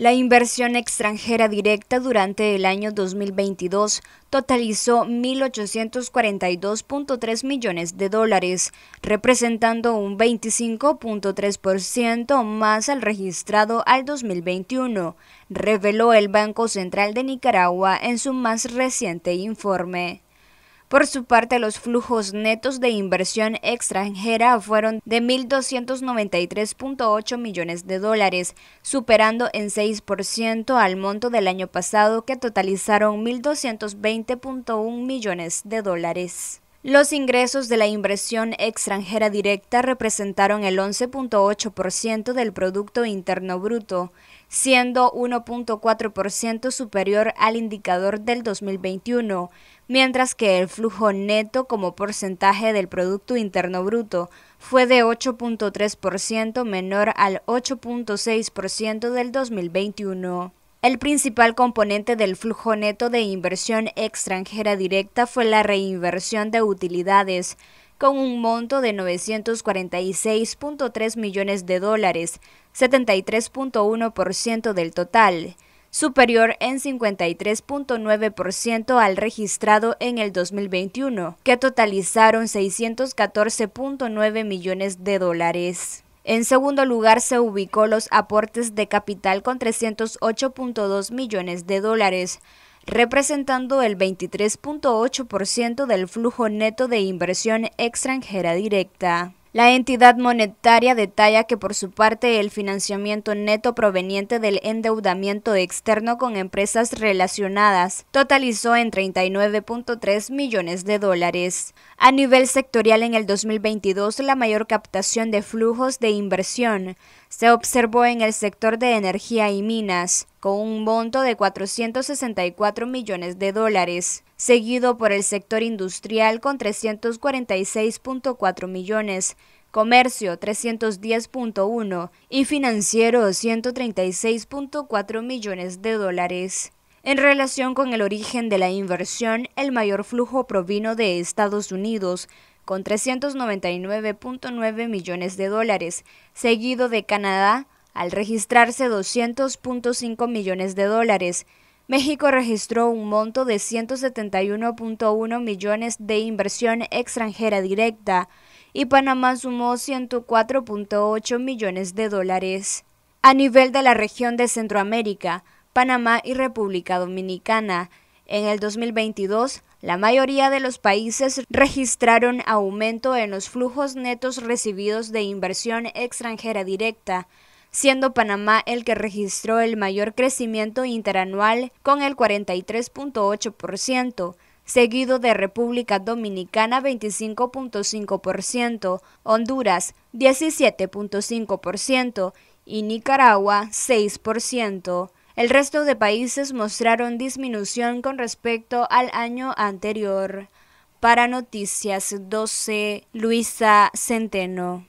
La inversión extranjera directa durante el año 2022 totalizó 1.842.3 millones de dólares, representando un 25.3% más al registrado al 2021, reveló el Banco Central de Nicaragua en su más reciente informe. Por su parte, los flujos netos de inversión extranjera fueron de 1.293.8 millones de dólares, superando en 6% al monto del año pasado que totalizaron 1.220.1 millones de dólares. Los ingresos de la inversión extranjera directa representaron el 11.8% del Producto Interno Bruto, siendo 1.4% superior al indicador del 2021, mientras que el flujo neto como porcentaje del Producto Interno Bruto fue de 8.3% menor al 8.6% del 2021. El principal componente del flujo neto de inversión extranjera directa fue la reinversión de utilidades, con un monto de 946.3 millones de dólares, 73.1% del total, superior en 53.9% al registrado en el 2021, que totalizaron 614.9 millones de dólares. En segundo lugar se ubicó los aportes de capital con 308.2 millones de dólares, representando el 23.8% del flujo neto de inversión extranjera directa. La entidad monetaria detalla que por su parte el financiamiento neto proveniente del endeudamiento externo con empresas relacionadas totalizó en 39.3 millones de dólares. A nivel sectorial en el 2022 la mayor captación de flujos de inversión se observó en el sector de energía y minas, con un monto de 464 millones de dólares, seguido por el sector industrial con 346.4 millones, comercio 310.1 y financiero 136.4 millones de dólares. En relación con el origen de la inversión, el mayor flujo provino de Estados Unidos, con 399.9 millones de dólares, seguido de Canadá al registrarse 200.5 millones de dólares. México registró un monto de 171.1 millones de inversión extranjera directa y Panamá sumó 104.8 millones de dólares. A nivel de la región de Centroamérica, Panamá y República Dominicana, en el 2022, la mayoría de los países registraron aumento en los flujos netos recibidos de inversión extranjera directa, siendo Panamá el que registró el mayor crecimiento interanual con el 43.8%, seguido de República Dominicana 25.5%, Honduras 17.5% y Nicaragua 6%. El resto de países mostraron disminución con respecto al año anterior. Para Noticias 12, Luisa Centeno.